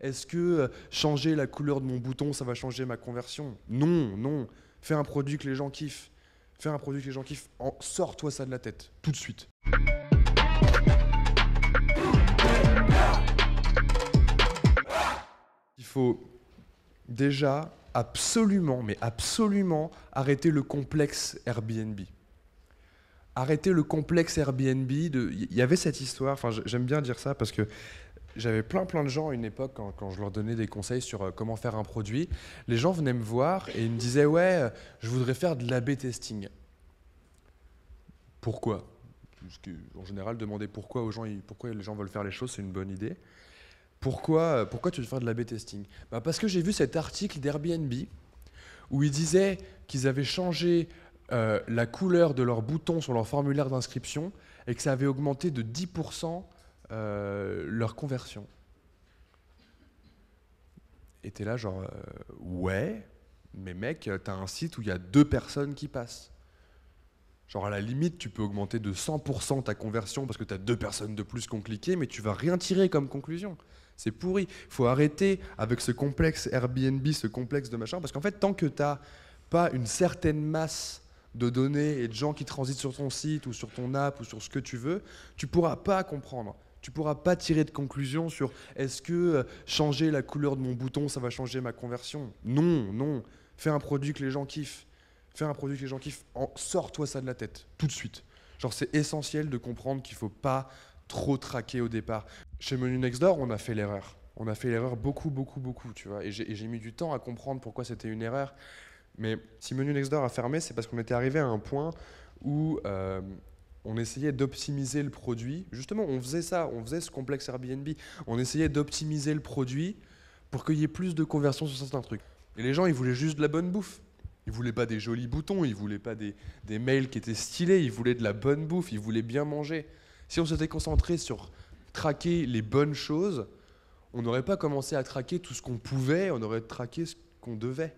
Est-ce que euh, changer la couleur de mon bouton, ça va changer ma conversion Non, non. Fais un produit que les gens kiffent. Fais un produit que les gens kiffent. Sors-toi ça de la tête, tout de suite. Il faut déjà absolument, mais absolument, arrêter le complexe Airbnb. Arrêter le complexe Airbnb. De... Il y avait cette histoire, enfin j'aime bien dire ça parce que j'avais plein plein de gens à une époque quand, je leur donnais des conseils sur euh, comment faire un produit. Les gens venaient me voir et ils me disaient ouais, euh, je voudrais faire de l'A-B testing. Pourquoi en général, demander pourquoi aux gens, pourquoi les gens veulent faire les choses, c'est une bonne idée. Pourquoi, euh, pourquoi tu veux faire de l'A-B testing bah Parce que j'ai vu cet article d'Airbnb où ils disaient qu'ils avaient changé la couleur de leur bouton sur leur formulaire d'inscription et que ça avait augmenté de 10% euh, leur conversion. Et es là genre, euh, ouais, mais mec, as un site où il y a deux personnes qui passent. Genre à la limite, tu peux augmenter de 100% ta conversion parce que tu as deux personnes de plus qui cliqué, mais tu vas rien tirer comme conclusion. C'est pourri. faut arrêter avec ce complexe Airbnb, ce complexe de machin, parce qu'en fait, tant que tu n'as pas une certaine masse de données et de gens qui transitent sur ton site ou sur ton app ou sur ce que tu veux, tu pourras pas comprendre. Tu pourras pas tirer de conclusion sur est-ce que euh, changer la couleur de mon bouton, ça va changer ma conversion. Non, non. Fais un produit que les gens kiffent. Fais un produit que les gens kiffent. En... Sors-toi ça de la tête, tout de suite. Genre, c'est essentiel de comprendre qu'il faut pas trop traquer au départ. Chez Menu Next Door, on a fait l'erreur. On a fait l'erreur beaucoup, beaucoup, beaucoup, tu vois. Et j'ai mis du temps à comprendre pourquoi c'était une erreur. Mais si Menu Next Door a fermé, c'est parce qu'on était arrivé à un point où euh, on essayait d'optimiser le produit. Justement, on faisait ça, on faisait ce complexe Airbnb. On essayait d'optimiser le produit pour qu'il y ait plus de conversions sur certains trucs. Et les gens, ils voulaient juste de la bonne bouffe. Ils voulaient pas des jolis boutons, ils voulaient pas des, des mails qui étaient stylés, ils voulaient de la bonne bouffe, ils voulaient bien manger. Si on s'était concentré sur traquer les bonnes choses, on n'aurait pas commencé à traquer tout ce qu'on pouvait, on aurait traqué ce qu'on devait.